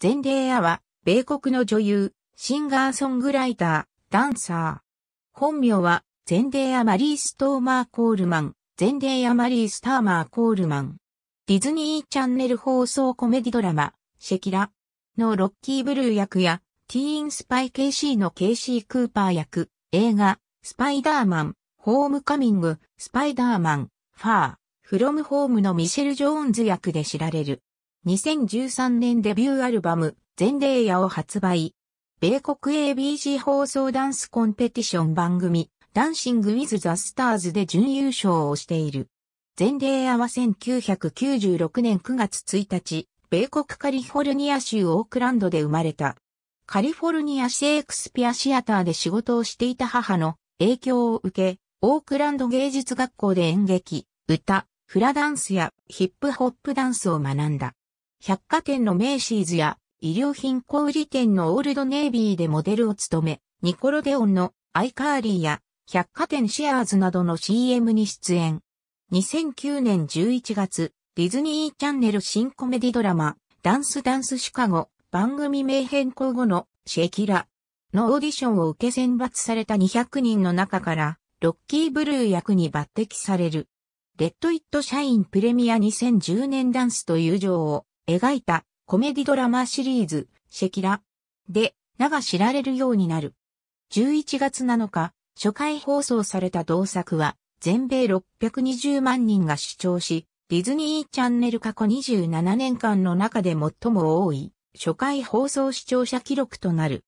全ーヤは、米国の女優、シンガーソングライター、ダンサー。本名は、全ーヤ・マリー・ストーマー・コールマン、全ーヤ・マリー・スターマー・コールマン。ディズニーチャンネル放送コメディドラマ、シェキラのロッキー・ブルー役や、ティーン・スパイ・ケイシーのケイシー・クーパー役、映画、スパイダーマン、ホームカミング、スパイダーマン、ファー、フロムホームのミシェル・ジョーンズ役で知られる。2013年デビューアルバム、全レイヤーを発売。米国 ABC 放送ダンスコンペティション番組、ダンシング・ウィズ・ザ・スターズで準優勝をしている。全レイヤーは1996年9月1日、米国カリフォルニア州オークランドで生まれた。カリフォルニアシェイクスピアシアターで仕事をしていた母の影響を受け、オークランド芸術学校で演劇、歌、フラダンスやヒップホップダンスを学んだ。百貨店のメイシーズや衣料品小売店のオールドネイビーでモデルを務め、ニコロデオンのアイカーリーや百貨店シェアーズなどの CM に出演。2009年11月、ディズニーチャンネル新コメディドラマ、ダンスダンスシカゴ、番組名変更後のシェキラのオーディションを受け選抜された200人の中から、ロッキーブルー役に抜擢される。レッド・イット・シャイン・プレミア2010年ダンスとう女王。描いたコメディドラマシリーズ、シェキラで名が知られるようになる。11月7日、初回放送された同作は、全米620万人が視聴し、ディズニーチャンネル過去27年間の中で最も多い、初回放送視聴者記録となる。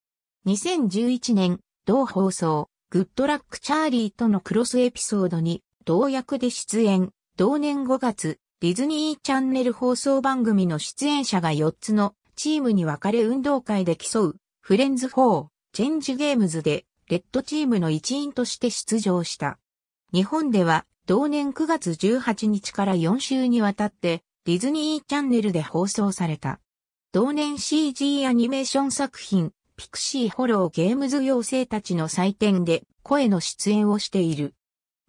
2011年、同放送、グッドラックチャーリーとのクロスエピソードに、同役で出演、同年5月、ディズニーチャンネル放送番組の出演者が4つのチームに分かれ運動会で競うフレンズ4チェンジゲームズでレッドチームの一員として出場した。日本では同年9月18日から4週にわたってディズニーチャンネルで放送された。同年 CG アニメーション作品ピクシーホローゲームズ妖精たちの祭典で声の出演をしている。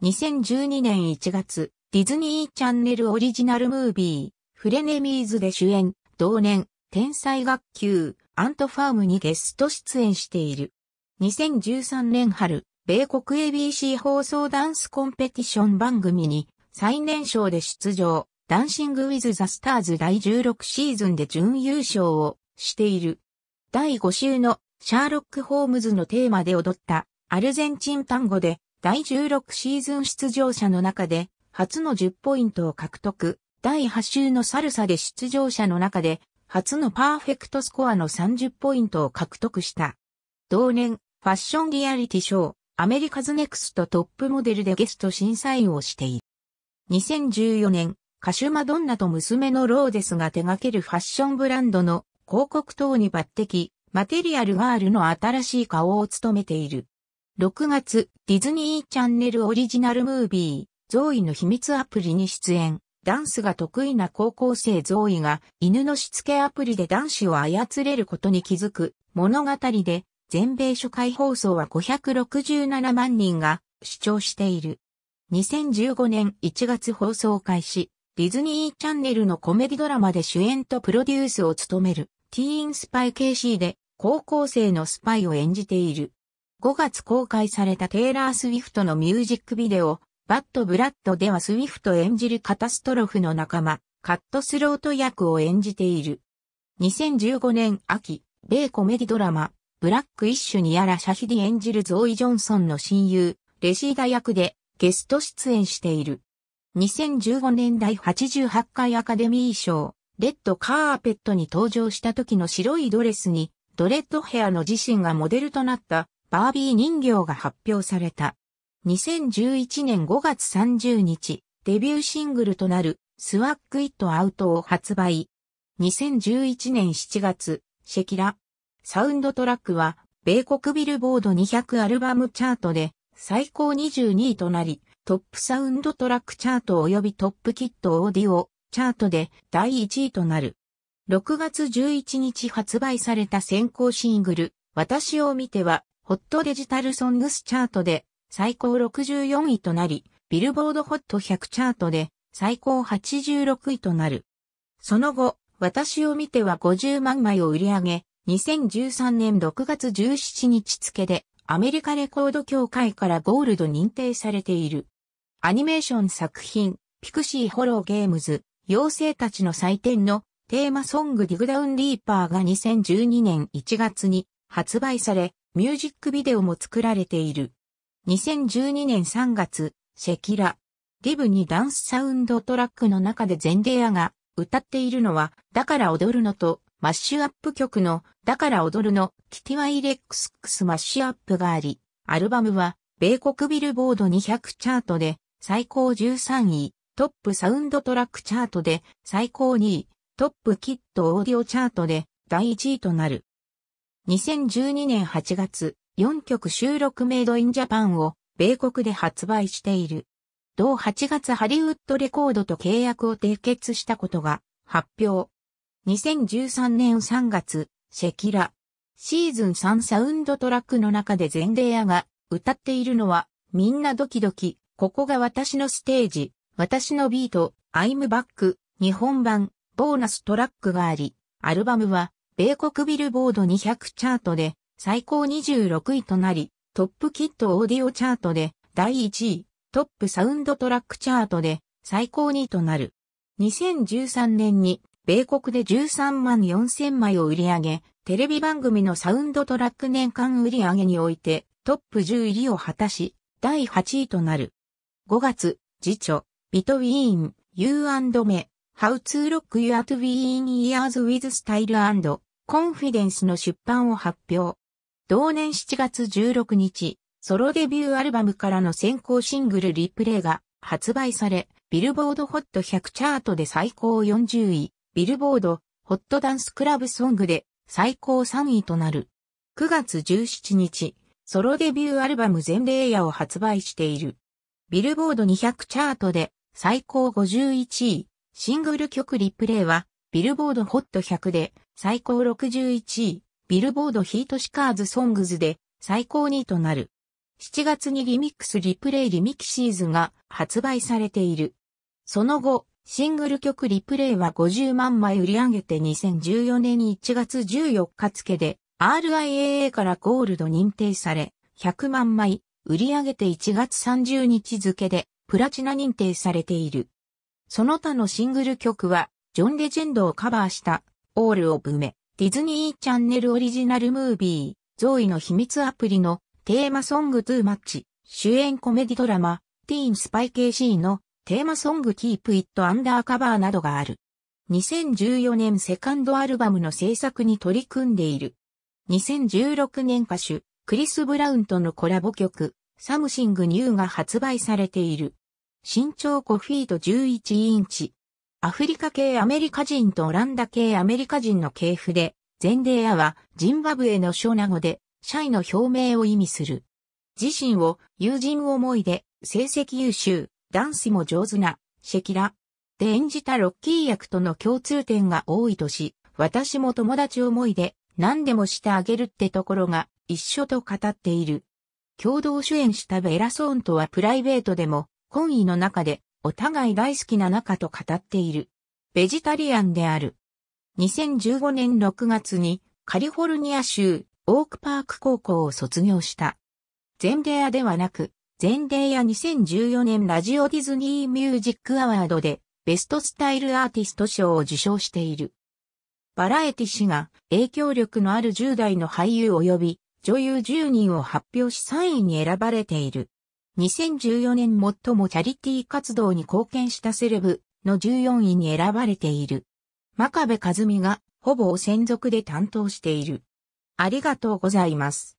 2012年1月、ディズニーチャンネルオリジナルムービー、フレネミーズで主演、同年、天才学級、アントファームにゲスト出演している。2013年春、米国 ABC 放送ダンスコンペティション番組に最年少で出場、ダンシング・ウィズ・ザ・スターズ第16シーズンで準優勝をしている。第5週のシャーロック・ホームズのテーマで踊ったアルゼンチン単語で第16シーズン出場者の中で初の10ポイントを獲得。第8週のサルサで出場者の中で、初のパーフェクトスコアの30ポイントを獲得した。同年、ファッションリアリティショー、アメリカズネクストトップモデルでゲスト審査員をしている。2014年、歌手マドンナと娘のローデスが手掛けるファッションブランドの広告等に抜擢、マテリアルガールの新しい顔を務めている。6月、ディズニーチャンネルオリジナルムービー。ゾーイの秘密アプリに出演。ダンスが得意な高校生ゾーイが犬のしつけアプリで男子を操れることに気づく物語で全米初回放送は567万人が視聴している。2015年1月放送開始、ディズニーチャンネルのコメディドラマで主演とプロデュースを務めるティーンスパイ KC で高校生のスパイを演じている。5月公開されたテイラー・スウィフトのミュージックビデオバット・ブラッドではスウィフト演じるカタストロフの仲間、カットスロート役を演じている。2015年秋、米コメディドラマ、ブラック・イッシュにやらシャヒディ演じるゾーイ・ジョンソンの親友、レシーダ役でゲスト出演している。2015年第88回アカデミー賞、レッドカーペットに登場した時の白いドレスに、ドレッドヘアの自身がモデルとなったバービー人形が発表された。2011年5月30日、デビューシングルとなる、スワック・イット・アウトを発売。2011年7月、シェキラ。サウンドトラックは、米国ビルボード200アルバムチャートで、最高22位となり、トップサウンドトラックチャート及びトップキットオーディオチャートで第1位となる。6月11日発売された先行シングル、私を見ては、ホットデジタルソングスチャートで最高64位となり、ビルボードホット100チャートで最高86位となる。その後、私を見ては50万枚を売り上げ、2013年6月17日付でアメリカレコード協会からゴールド認定されている。アニメーション作品、ピクシーホローゲームズ、妖精たちの祭典のテーマソングディグダウンリーパーが2012年1月に発売され、ミュージックビデオも作られている。2012年3月、セキラ、ディブにダンスサウンドトラックの中でゼンデアが歌っているのは、だから踊るのと、マッシュアップ曲の、だから踊るの、キティワイレックスクスマッシュアップがあり、アルバムは、米国ビルボード200チャートで、最高13位、トップサウンドトラックチャートで、最高2位、トップキットオーディオチャートで、第1位となる。2012年8月、4曲収録メイドインジャパンを米国で発売している。同8月ハリウッドレコードと契約を締結したことが発表。2013年3月、セキラ。シーズン3サウンドトラックの中でゼンデーアが歌っているのは、みんなドキドキ、ここが私のステージ、私のビート、アイムバック、日本版、ボーナストラックがあり、アルバムは、米国ビルボード200チャートで、最高26位となり、トップキットオーディオチャートで第1位、トップサウンドトラックチャートで最高2位となる。2013年に米国で13万4000枚を売り上げ、テレビ番組のサウンドトラック年間売り上げにおいてトップ10入りを果たし、第8位となる。5月、次女ビトウィーン、You and Me, How to l o c k Your To Be in Years with Style and Confidence の出版を発表。同年7月16日、ソロデビューアルバムからの先行シングルリプレイが発売され、ビルボードホット100チャートで最高40位、ビルボードホットダンスクラブソングで最高3位となる。9月17日、ソロデビューアルバム全レイヤーを発売している。ビルボード200チャートで最高51位、シングル曲リプレイはビルボードホット100で最高61位、ビルボードヒートシカーズソングズで最高2位となる。7月にリミックスリプレイリミキシーズが発売されている。その後、シングル曲リプレイは50万枚売り上げて2014年1月14日付で RIAA からゴールド認定され、100万枚売り上げて1月30日付でプラチナ認定されている。その他のシングル曲はジョン・レジェンドをカバーしたオール・オブ・メ。ディズニーチャンネルオリジナルムービー、ゾーイの秘密アプリのテーマソングトゥーマッチ、主演コメディドラマ、ティーンスパイ KC のテーマソングキープイットアンダーカバーなどがある。2014年セカンドアルバムの制作に取り組んでいる。2016年歌手、クリス・ブラウンとのコラボ曲、サムシングニューが発売されている。身長5フィート11インチ、アフリカ系アメリカ人とオランダ系アメリカ人の系譜で、ゼンデーアはジンバブエのショナ語で、シャイの表明を意味する。自身を友人思いで、成績優秀、ダンスも上手な、シェキラ。で演じたロッキー役との共通点が多いとし、私も友達思いで、何でもしてあげるってところが一緒と語っている。共同主演したベラソーンとはプライベートでも、婚意の中でお互い大好きな仲と語っている。ベジタリアンである。2015年6月にカリフォルニア州オークパーク高校を卒業した。全デアではなく、全デア2014年ラジオディズニーミュージックアワードでベストスタイルアーティスト賞を受賞している。バラエティ氏が影響力のある10代の俳優及び女優10人を発表し3位に選ばれている。2014年最もチャリティー活動に貢献したセレブの14位に選ばれている。真壁和美がほぼ専属で担当している。ありがとうございます。